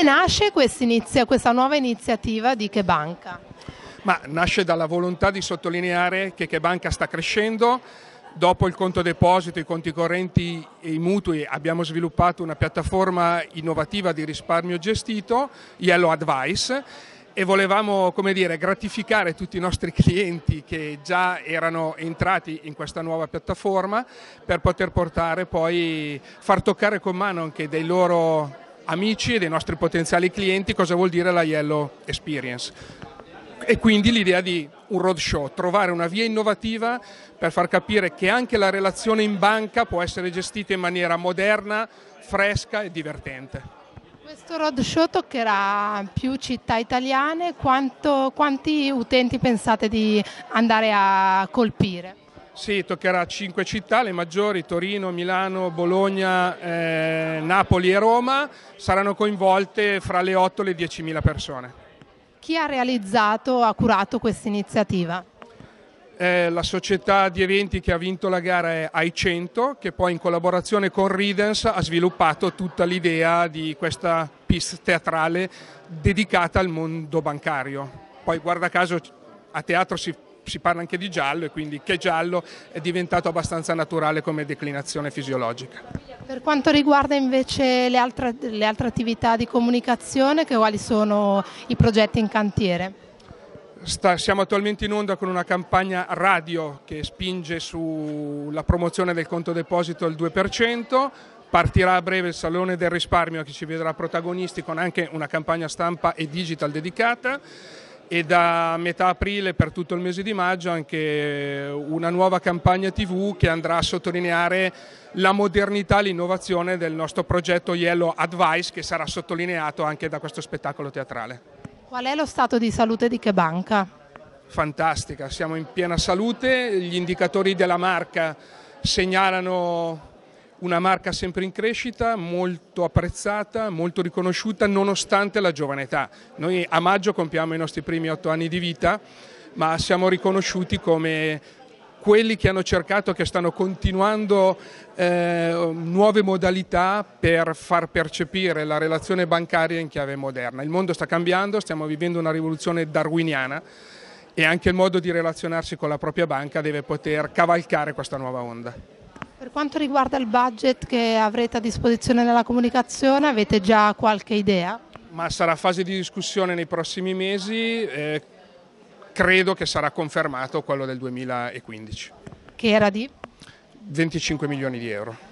Come nasce quest questa nuova iniziativa di Che Banca? Ma nasce dalla volontà di sottolineare che Che Banca sta crescendo, Dopo il conto deposito, i conti correnti e i mutui abbiamo sviluppato una piattaforma innovativa di risparmio gestito, Yellow Advice, e volevamo dire, gratificare tutti i nostri clienti che già erano entrati in questa nuova piattaforma per poter portare poi, far toccare con mano anche dei loro amici e dei nostri potenziali clienti cosa vuol dire la Yellow Experience. E quindi l'idea di un roadshow, trovare una via innovativa per far capire che anche la relazione in banca può essere gestita in maniera moderna, fresca e divertente. Questo roadshow toccherà più città italiane, Quanto, quanti utenti pensate di andare a colpire? Sì, toccherà a cinque città, le maggiori, Torino, Milano, Bologna, eh, Napoli e Roma, saranno coinvolte fra le 8 e le 10.000 persone. Chi ha realizzato, ha curato questa iniziativa? Eh, la società di eventi che ha vinto la gara è AI100, che poi in collaborazione con Ridens ha sviluppato tutta l'idea di questa piece teatrale dedicata al mondo bancario. Poi guarda caso a teatro si si parla anche di giallo e quindi che giallo è diventato abbastanza naturale come declinazione fisiologica. Per quanto riguarda invece le altre, le altre attività di comunicazione, quali sono i progetti in cantiere? Sta, siamo attualmente in onda con una campagna radio che spinge sulla promozione del conto deposito al 2%. Partirà a breve il Salone del Risparmio che ci vedrà protagonisti con anche una campagna stampa e digital dedicata e da metà aprile per tutto il mese di maggio anche una nuova campagna TV che andrà a sottolineare la modernità e l'innovazione del nostro progetto Yellow Advice che sarà sottolineato anche da questo spettacolo teatrale. Qual è lo stato di salute di che banca? Fantastica, siamo in piena salute, gli indicatori della marca segnalano una marca sempre in crescita, molto apprezzata, molto riconosciuta nonostante la giovane età. Noi a maggio compiamo i nostri primi otto anni di vita, ma siamo riconosciuti come quelli che hanno cercato, che stanno continuando eh, nuove modalità per far percepire la relazione bancaria in chiave moderna. Il mondo sta cambiando, stiamo vivendo una rivoluzione darwiniana e anche il modo di relazionarsi con la propria banca deve poter cavalcare questa nuova onda. Per quanto riguarda il budget che avrete a disposizione nella comunicazione, avete già qualche idea? Ma sarà fase di discussione nei prossimi mesi, eh, credo che sarà confermato quello del 2015. Che era di? 25 milioni di euro.